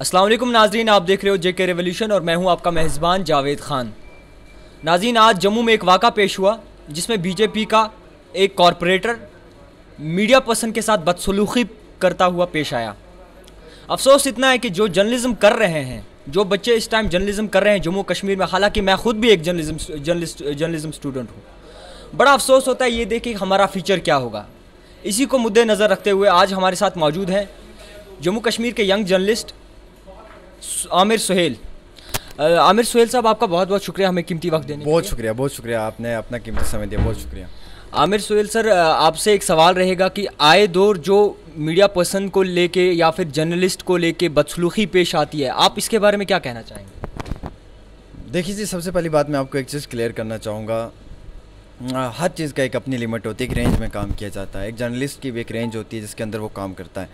असलम नाजरीन आप देख रहे हो जेके रेवोल्यूशन और मैं हूं आपका मेज़बान जावेद ख़ान नाजीन आज जम्मू में एक वाक़ा पेश हुआ जिसमें बीजेपी का एक कॉरपोरेटर मीडिया पर्सन के साथ बदसलूकी करता हुआ पेश आया अफसोस इतना है कि जो जर्नलिज़म कर रहे हैं जो बच्चे इस टाइम जर्नलिज़म कर रहे हैं जम्मू कश्मीर में हालांकि मैं खुद भी एक जर्नलिज्म जर्नलिस्ट जर्नलिज़म स्टूडेंट हूँ बड़ा अफसोस होता है ये देखें हमारा फ्यूचर क्या होगा इसी को मुद्दे नज़र रखते हुए आज हमारे साथ मौजूद हैं जम्मू कश्मीर के यंग जर्नलिस्ट आमिर सुहेल आमिर सुहेल साहब आपका बहुत बहुत शुक्रिया हमें कीमती वक्त देने बहुत शुक्रिया बहुत शुक्रिया आपने अपना कीमती समय दिया बहुत शुक्रिया आमिर सुहेल सर आपसे एक सवाल रहेगा कि आए दौर जो मीडिया पर्सन को लेके या फिर जर्नलिस्ट को लेके बदसलूखी पेश आती है आप इसके बारे में क्या कहना चाहेंगे देखिए जी सबसे पहली बात मैं आपको एक चीज़ क्लियर करना चाहूँगा हर चीज़ का एक अपनी लिमिट होती है एक रेंज में काम किया जाता है एक जर्नलिस्ट की भी एक रेंज होती है जिसके अंदर वो काम करता है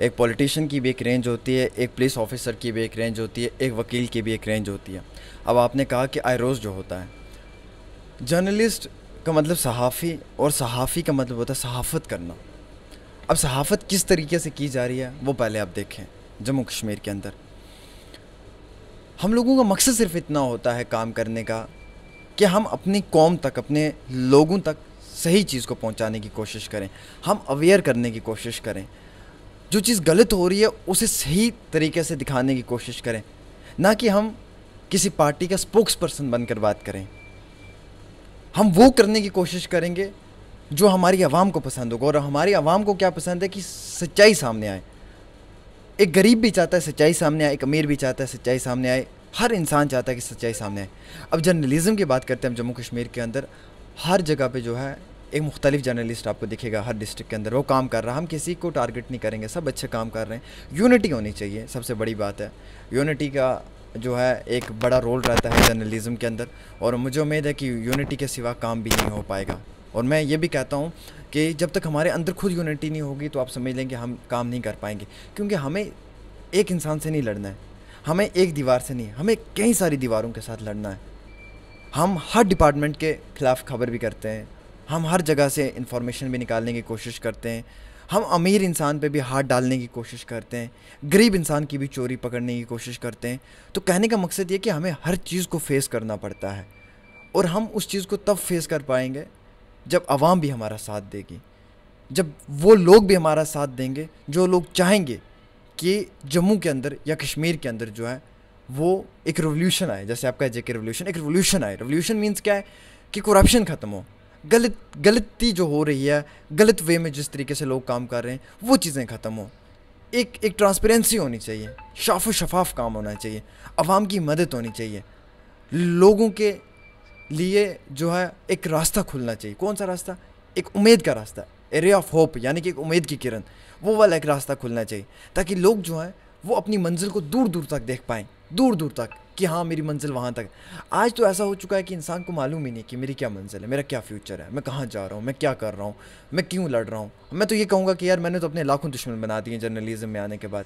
एक पॉलिटिशियन की भी एक रेंज होती है एक पुलिस ऑफिसर की भी एक रेंज होती है एक वकील की भी एक रेंज होती है अब आपने कहा कि आयरोज़ जो होता है जर्नलिस्ट का मतलब सहाफ़ी और सहाफ़ी का मतलब होता है सहाफ़त करना अब सहाफ़त किस तरीके से की जा रही है वो पहले आप देखें जम्मू कश्मीर के अंदर हम लोगों का मकसद सिर्फ इतना होता है काम करने का कि हम अपनी कौम तक अपने लोगों तक सही चीज़ को पहुंचाने की कोशिश करें हम अवेयर करने की कोशिश करें जो चीज़ गलत हो रही है उसे सही तरीके से दिखाने की कोशिश करें ना कि हम किसी पार्टी का स्पोक्स पर्सन बनकर बात करें हम वो करने की कोशिश करेंगे जो हमारी आवाम को पसंद होगा और हमारी आवाम को क्या पसंद है कि सच्चाई सामने आए एक गरीब भी चाहता है सच्चाई सामने आए एक अमीर भी चाहता है सच्चाई सामने आए हर इंसान चाहता है कि सच्चाई सामने आए अब जर्नलिज़म की बात करते हैं हम जम्मू कश्मीर के अंदर हर जगह पे जो है एक मुख्तलिफ जर्नलिस्ट आपको दिखेगा हर डिस्ट्रिक्ट के अंदर वो काम कर रहा है हम किसी को टारगेट नहीं करेंगे सब अच्छे काम कर रहे हैं यूनिटी होनी चाहिए सबसे बड़ी बात है यूनिटी का जो है एक बड़ा रोल रहता है जर्नलिज़म के अंदर और मुझे उम्मीद है कि यूनिटी के सिवा काम भी नहीं हो पाएगा और मैं ये भी कहता हूँ कि जब तक हमारे अंदर खुद यूनिटी नहीं होगी तो आप समझ लेंगे हम काम नहीं कर पाएंगे क्योंकि हमें एक इंसान से नहीं लड़ना है हमें एक दीवार से नहीं हमें कई सारी दीवारों के साथ लड़ना है हम हर डिपार्टमेंट के ख़िलाफ़ खबर भी करते हैं हम हर जगह से इंफॉर्मेशन भी निकालने की कोशिश करते हैं हम अमीर इंसान पे भी हाथ डालने की कोशिश करते हैं गरीब इंसान की भी चोरी पकड़ने की कोशिश करते हैं तो कहने का मकसद ये कि हमें हर चीज़ को फेस करना पड़ता है और हम उस चीज़ को तब फेस कर पाएंगे जब आवाम भी हमारा साथ देगी जब वो लोग भी हमारा साथ देंगे जो लोग चाहेंगे कि जम्मू के अंदर या कश्मीर के अंदर जो है वो एक रिवोल्यूशन आए जैसे आपका जे के रिवोल्यूशन एक रिवोल्यूशन आए रिवोल्यूशन मीन्स क्या है कि करप्शन ख़त्म हो गलत गलती जो हो रही है गलत वे में जिस तरीके से लोग काम कर रहे हैं वो चीज़ें ख़त्म हों एक एक ट्रांसपेरेंसी होनी चाहिए शाफ शफाफ काम होना चाहिए आवाम की मदद होनी चाहिए लोगों के लिए जो है एक रास्ता खुलना चाहिए कौन सा रास्ता एक उम्मीद का रास्ता एरिया ऑफ होप यानी कि एक उम्मीद की किरण वो वाला एक रास्ता खुलना चाहिए ताकि लोग जो हैं वो अपनी मंजिल को दूर दूर तक देख पाएँ दूर दूर तक कि हाँ मेरी मंजिल वहाँ तक आज तो ऐसा हो चुका है कि इंसान को मालूम ही नहीं कि मेरी क्या मंजिल है मेरा क्या फ्यूचर है मैं कहाँ जा रहा हूँ मैं क्या कर रहा हूँ मैं क्यों लड़ रहा हूँ मैं तो ये कहूँगा कि यार मैंने तो अपने लाखों दुश्मन बना दिए जर्नलिज्म में आने के बाद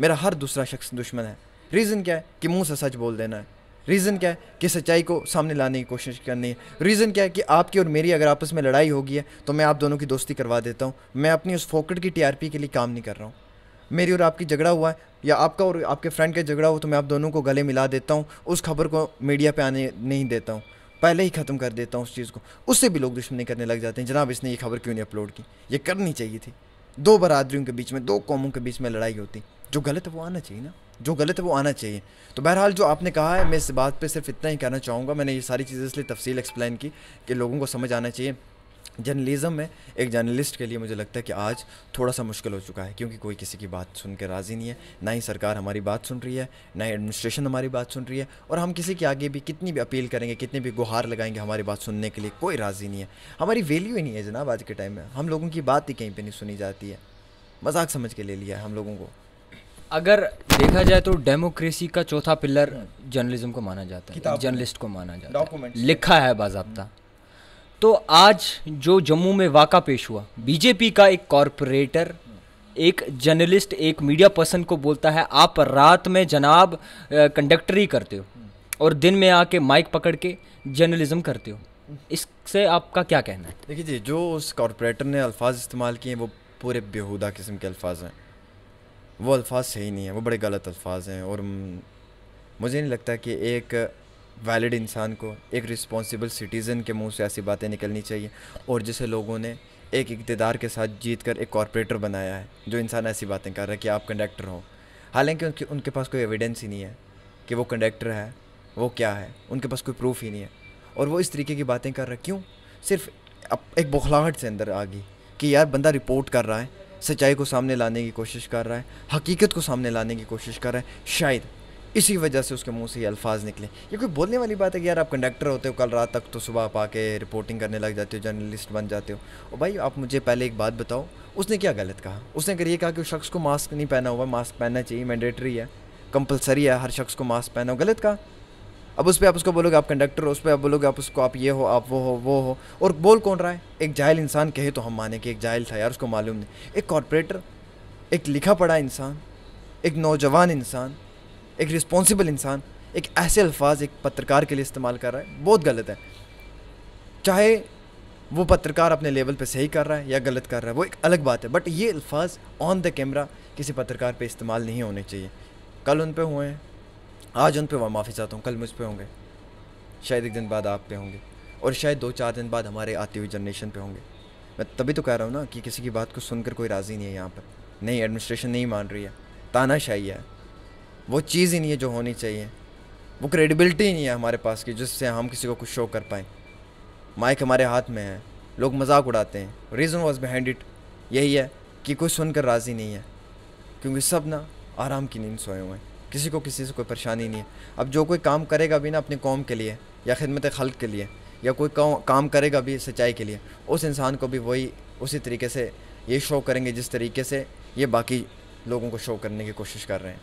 मेरा हर दूसरा शख्स दुश्मन है रीज़न क्या है कि मुँह से सच बोल देना है रीज़न क्या है कि सच्चाई को सामने लाने की कोशिश करनी है रीज़न क्या है कि आपकी और मेरी अगर आपस में लड़ाई होगी है तो मैं आप दोनों की दोस्ती करवा देता हूँ मैं अपनी उस फोकट की टीआरपी के लिए काम नहीं कर रहा हूँ मेरी और आपकी झगड़ा हुआ है या आपका और आपके फ्रेंड का झगड़ा हुआ तो मैं आप दोनों को गले मिला देता हूँ उस खबर को मीडिया पर आने नहीं देता हूँ पहले ही ख़त्म कर देता हूँ उस चीज़ को उससे भी लोग दुश्मनी करने लग जाते हैं जनाब इसने ये खबर क्यों नहीं अपलोड की ये करनी चाहिए थी दो बरदरीों के बीच में दो कौमों के बीच में लड़ाई होती जो गलत है वो आना चाहिए ना जो गलत है वो आना चाहिए तो बहरहाल जो आपने कहा है मैं इस बात पे सिर्फ इतना ही कहना चाहूँगा मैंने ये सारी चीज़ें इसलिए तफसील एक्सप्लेन की कि लोगों को समझ आना चाहिए जर्नलिज़म में एक जर्नलिस्ट के लिए मुझे लगता है कि आज थोड़ा सा मुश्किल हो चुका है क्योंकि कोई किसी की बात सुन के राज़ी नहीं है ना ही सरकार हमारी बात सुन रही है ना ही एडमिनिस्ट्रेशन हमारी बात सुन रही है और हम किसी के आगे भी कितनी भी अपील करेंगे कितनी भी गुहार लगाएंगे हमारी बात सुनने के लिए कोई राज़ी नहीं है हमारी वैल्यू ही नहीं है जनाब आज के टाइम में हम लोगों की बात ही कहीं पर नहीं सुनी जाती है मजाक समझ के ले लिया है हम लोगों को अगर देखा जाए तो डेमोक्रेसी का चौथा पिलर जर्नलिज्म को माना जाता है जर्नलिस्ट को माना जाता है लिखा है बाजाबता तो आज जो जम्मू में वाका पेश हुआ बीजेपी का एक कॉरपोरेटर एक जर्नलिस्ट एक मीडिया पर्सन को बोलता है आप रात में जनाब कंडक्टरी करते हो और दिन में आके माइक पकड़ के जर्नलिज्म करते हो इससे आपका क्या कहना है देखिए जी जो उस कॉरपोरेटर ने अल्फाज इस्तेमाल किए हैं वो पूरे बेहुदा किस्म के अल्फाज हैं वो अल्फाज सही नहीं है वो बड़े गलत अल्फाज हैं और मुझे नहीं लगता कि एक वैलिड इंसान को एक रिस्पॉन्सिबल सिटीज़न के मुंह से ऐसी बातें निकलनी चाहिए और जिसे लोगों ने एक इकतदार के साथ जीत कर एक कॉरपोरेटर बनाया है जो इंसान ऐसी बातें कर रहा है कि आप कंडक्टर हो हालांकि उनके उनके पास कोई एविडेंस ही नहीं है कि वो कंडक्टर है वो क्या है उनके पास कोई प्रूफ ही नहीं है और वो इस तरीके की बातें कर रहा है क्यों सिर्फ एक बौखलाहट से अंदर आ गई कि यार बंदा रिपोर्ट कर रहा है सच्चाई को सामने लाने की कोशिश कर रहा है हकीकत को सामने लाने की कोशिश कर रहा है शायद इसी वजह से उसके मुंह से ये अल्फाज निकले ये कोई बोलने वाली बात है कि यार आप कंडक्टर होते हो कल रात तक तो सुबह आप आके रिपोर्टिंग करने लग जाते हो जर्नलिस्ट बन जाते हो और भाई आप मुझे पहले एक बात बताओ उसने क्या गलत कहा उसने अगर ये कहा कि उस शख्स को मास्क नहीं पहना हुआ मास्क पहनना चाहिए मैंडेटरी है कंपलसरी है हर शख्स को मास्क पहना गलत कहा अब उस पर आप उसको बोलोगे आप कंडक्टर हो उस पर आप बोलोगे आप उसको आप ये हो आप वो हो वो हो और बोल कौन रहा है एक जाहिल इंसान कहे तो हम माने कि एक जाहिल था यार उसको मालूम नहीं एक कॉरपोरेटर एक लिखा पढ़ा इंसान एक नौजवान इंसान एक रिस्पॉन्सिबल इंसान एक ऐसे अल्फाज एक पत्रकार के लिए इस्तेमाल कर रहा है बहुत गलत है चाहे वो पत्रकार अपने लेवल पे सही कर रहा है या गलत कर रहा है वो एक अलग बात है बट ये अल्फाज ऑन द कैमरा किसी पत्रकार पे इस्तेमाल नहीं होने चाहिए कल उन पे हुए हैं आज उन पे वह माफ़ी चाहता हूँ कल मुझ पे होंगे शायद एक दिन बाद आप पे होंगे और शायद दो चार दिन बाद हमारे आती हुई जनरेशन पे होंगे मैं तभी तो कह रहा हूँ ना कि किसी की बात को सुनकर कोई राज़ी नहीं है यहाँ पर नहीं एडमिनिस्ट्रेशन नहीं मान रही है तानाशाही है वो चीज़ ही नहीं है जो होनी चाहिए वो क्रेडिबिलिटी नहीं है हमारे पास की जिससे हम किसी को कुछ शो कर पाएँ माइक हमारे हाथ में है लोग मजाक उड़ाते हैं रीज़न वॉज बिहड इट यही है कि कोई सुनकर राज़ी नहीं है क्योंकि सब ना आराम की नींद सोए हुए हैं किसी को किसी से कोई परेशानी नहीं है अब जो कोई काम करेगा भी ना अपनी कौम के लिए या खिदमत खल के लिए या कोई काम करेगा भी सच्चाई के लिए उस इंसान को भी वही उसी तरीके से ये शो करेंगे जिस तरीके से ये बाकी लोगों को शो करने की कोशिश कर रहे हैं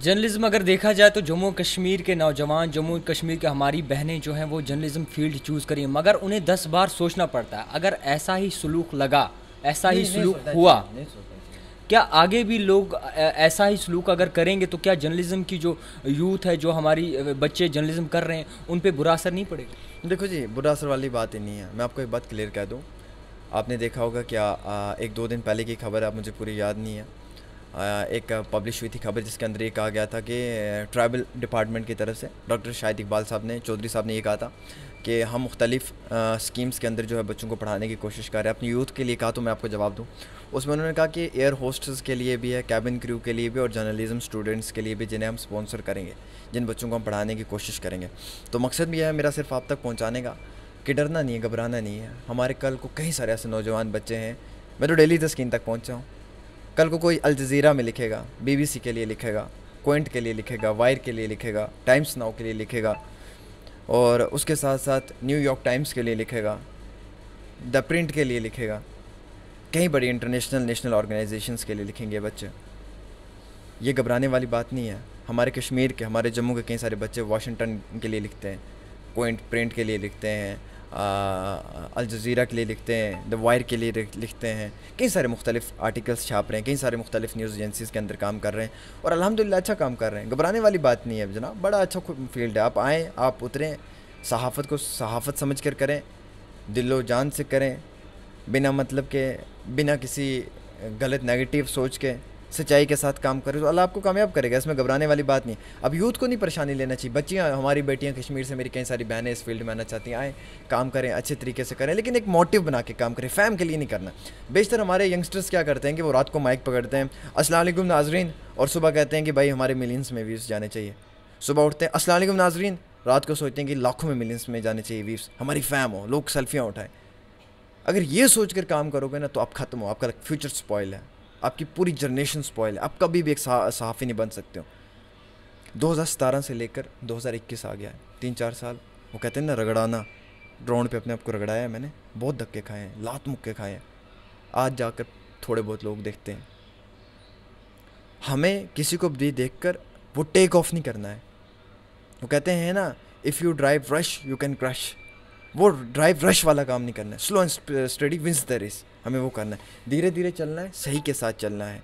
जर्नलिज्म अगर देखा जाए तो जम्मू कश्मीर के नौजवान जम्मू कश्मीर के हमारी बहनें जो हैं वो जर्नलिज्म फील्ड चूज़ करी मगर उन्हें दस बार सोचना पड़ता है अगर ऐसा ही सलूक लगा ऐसा ही सलूक हुआ क्या आगे भी लोग ऐसा ही सलूक अगर करेंगे तो क्या जर्नलिज्म की जो यूथ है जो हमारी बच्चे जर्नलिज्म कर रहे हैं उन पर बुरा असर नहीं पड़ेगा देखो जी बुरा असर वाली बात ही नहीं है मैं आपको एक बात क्लियर कह दूँ आपने देखा होगा क्या एक दो दिन पहले की खबर आप मुझे पूरी याद नहीं है एक पब्लिश हुई थी खबर जिसके अंदर ये कहा गया था कि ट्राइबल डिपार्टमेंट की तरफ से डॉक्टर शाहिद इकबाल साहब ने चौधरी साहब ने ये कहा था कि हम मुख्तलिफ स्कीम्स के अंदर जो है बच्चों को पढ़ाने की कोशिश कर रहे हैं अपनी यूथ के लिए कहा तो मैं आपको जवाब दूँ उसमें उन्होंने कहा कि एयर होस्टर्स के लिए भी है कैबिन क्रू के लिए भी और जर्नलिज्म स्टूडेंट्स के लिए भी जिन्हें हम स्पॉन्सर करेंगे जिन बच्चों को हम पढ़ाने की कोशिश करेंगे तो मकसद भी है मेरा सिर्फ आप तक पहुँचाने का कि डरना नहीं है घबराना नहीं है हमारे कल को कई सारे ऐसे नौजवान बच्चे हैं मैं तो डेली तस्किन तक पहुँचा हूँ कल को कोई अलजीरा में लिखेगा बीबीसी के लिए लिखेगा क्वेंट के लिए लिखेगा वायर के लिए लिखेगा टाइम्स नाउ के लिए लिखेगा और उसके साथ साथ न्यूयॉर्क टाइम्स के लिए लिखेगा द प्रिंट के लिए लिखेगा कई बड़ी इंटरनेशनल नेशनल ऑर्गेनाइजेशंस के लिए लिखेंगे बच्चे ये घबराने वाली बात नहीं है हमारे कश्मीर के हमारे जम्मू के कई सारे बच्चे वाशिंगटन के लिए लिखते हैं क्वेंट प्रिंट के लिए लिखते हैं अलजीरा के लिए लिखते हैं द वायर के लिए लिखते हैं कई सारे मुख्तलिफ आर्टिकल्स छाप रहे हैं कई सारे मुख्तलिफ न्यूज़ एजेंसीज़ के अंदर काम कर रहे हैं और अलहमदिल्ला अच्छा काम कर रहे हैं घबराने वाली बात नहीं है जनाब बड़ा अच्छा फील्ड है आप आएँ आप उतरें सहाफ़त को सहाफ़त समझ कर करें दिलो जान से करें बिना मतलब के बिना किसी गलत नेगेटिव सोच के सच्चाई के साथ काम करें तो अल्लाह आपको कामयाब करेगा इसमें घबराने वाली बात नहीं अब यूथ को नहीं परेशानी लेना चाहिए बच्चियाँ हमारी बेटियाँ कश्मीर से मेरी कई सारी बहनें इस फील्ड में आना चाहती हैं आएँ काम करें अच्छे तरीके से करें लेकिन एक मोटिव बना के काम करें फैम के लिए नहीं करना बेशतर हमारे यंगस्टर्स क्या करते हैं कि वो रात को माइक पकड़ते हैं असलम नाजरीन और सुबह कहते हैं कि भाई हमारे मिलियंस में व्यूज़ जाने चाहिए सुबह उठते हैं असल नाजरीन रात को सोचते हैं कि लाखों में मिलियंस में जाने चाहिए व्यूज़ हमारी फैम हो लोग सेल्फियाँ उठाएँ अगर ये सोच कर काम करोगे ना तो आप ख़त्म हो आपका फ्यूचर स्पॉयल है आपकी पूरी जनरेशन स्पॉयल है आप कभी भी एक सहाफ़ी नहीं बन सकते हो दो से लेकर दो आ गया है तीन चार साल वो कहते हैं ना रगड़ाना ड्रोन पे अपने आप को रगड़ाया है मैंने बहुत धक्के खाए हैं लात मुक्के खाए हैं आज जाकर थोड़े बहुत लोग देखते हैं हमें किसी को भी देख कर वो टेक ऑफ नहीं करना है वो कहते हैं ना if you drive rush you can crush वो ड्राइव रश वाला काम नहीं करना है slow and study wins the race हमें वो करना है धीरे धीरे चलना है सही के साथ चलना है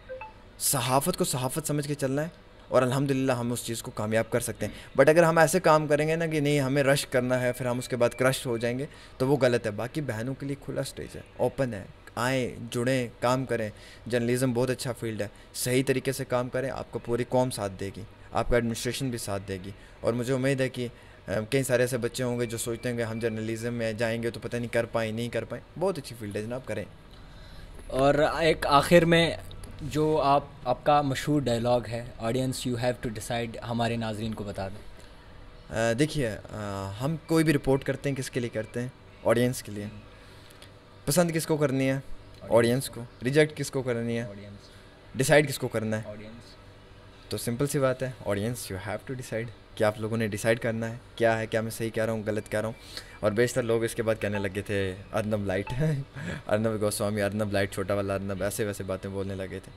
सहाफत को सहाफत समझ के चलना है और अल्हम्दुलिल्लाह हम उस चीज़ को कामयाब कर सकते हैं बट अगर हम ऐसे काम करेंगे ना कि नहीं हमें रश करना है फिर हम उसके बाद क्रश हो जाएंगे तो वो गलत है बाकी बहनों के लिए खुला स्टेज है ओपन है आए जुड़ें काम करें जर्नलिज़म बहुत अच्छा फील्ड है सही तरीके से काम करें आपको पूरी कौम साथ देगी आपका एडमिनिस्ट्रेशन भी साथ देगी और मुझे उम्मीद है कि कई सारे ऐसे बच्चे होंगे जो सोचते होंगे हम जर्नलिज्म में जाएंगे तो पता नहीं कर पाए नहीं कर पाए बहुत अच्छी फील्ड है जनाब करें और एक आखिर में जो आप आपका मशहूर डायलॉग है audience you have to decide हमारे नाजरन को बता दें देखिए हम कोई भी रिपोर्ट करते हैं किसके लिए करते हैं ऑडियंस के लिए पसंद किसको करनी है ऑडियंस को रिजेक्ट किसको करनी है ऑडियंस डिसाइड किसको करना है ऑडियंस तो सिंपल सी बात है audience you have to decide कि आप लोगों ने डिसाइड करना है क्या है क्या मैं सही कह रहा हूँ गलत कह रहा हूँ और बेशतर लोग इसके बाद कहने लगे थे अर्नब लाइट अर्नब गोस्वामी अर्नब लाइट छोटा वाला अर्नब ऐसे वैसे बातें बोलने लगे थे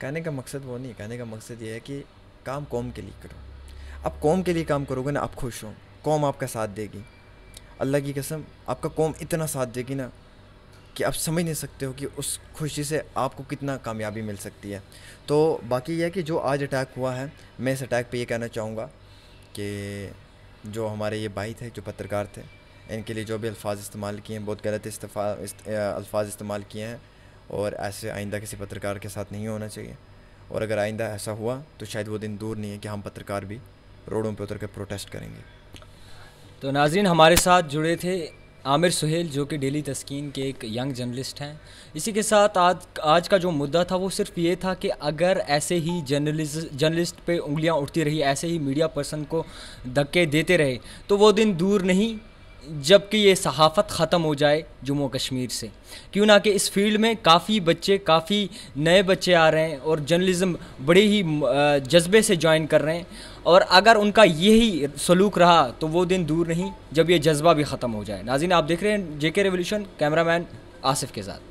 कहने का मकसद वो नहीं कहने का मकसद ये है कि काम कौम के लिए करो आप कौम के लिए काम करोगे ना आप खुश हो कौम आपका साथ देगी अल्लाह की कसम आपका कौम इतना साथ देगी ना कि आप समझ नहीं सकते हो कि उस खुशी से आपको कितना कामयाबी मिल सकती है तो बाकी यह कि जो आज अटैक हुआ है मैं इस अटैक पे ये कहना चाहूँगा कि जो हमारे ये भाई थे जो पत्रकार थे इनके लिए जो भी अल्फाज इस्तेमाल किए हैं बहुत गलत अल्फाज इस्तेमाल किए हैं और ऐसे आइंदा किसी पत्रकार के साथ नहीं होना चाहिए और अगर आइंदा ऐसा हुआ तो शायद वो दिन दूर नहीं है कि हम पत्रकार भी रोडों पर उतर कर प्रोटेस्ट करेंगे तो नाजिन हमारे साथ जुड़े थे आमिर सुहेल जो कि डेली तस्कीन के एक यंग जर्नलिस्ट हैं इसी के साथ आज आज का जो मुद्दा था वो सिर्फ ये था कि अगर ऐसे ही जर्नलिस्ट जर्नलिस्ट पे उंगलियां उठती रही ऐसे ही मीडिया पर्सन को धक्के देते रहे तो वो दिन दूर नहीं जबकि ये सहाफ़त ख़त्म हो जाए जम्मू कश्मीर से क्यों ना कि इस फील्ड में काफ़ी बच्चे काफ़ी नए बच्चे आ रहे हैं और जर्नलिज़म बड़े ही जज्बे से ज्वाइन कर रहे हैं और अगर उनका यही सलूक रहा तो वो दिन दूर नहीं जब ये जज्बा भी ख़त्म हो जाए नाजिन आप देख रहे हैं जे के रेवोल्यूशन मैन आसिफ के साथ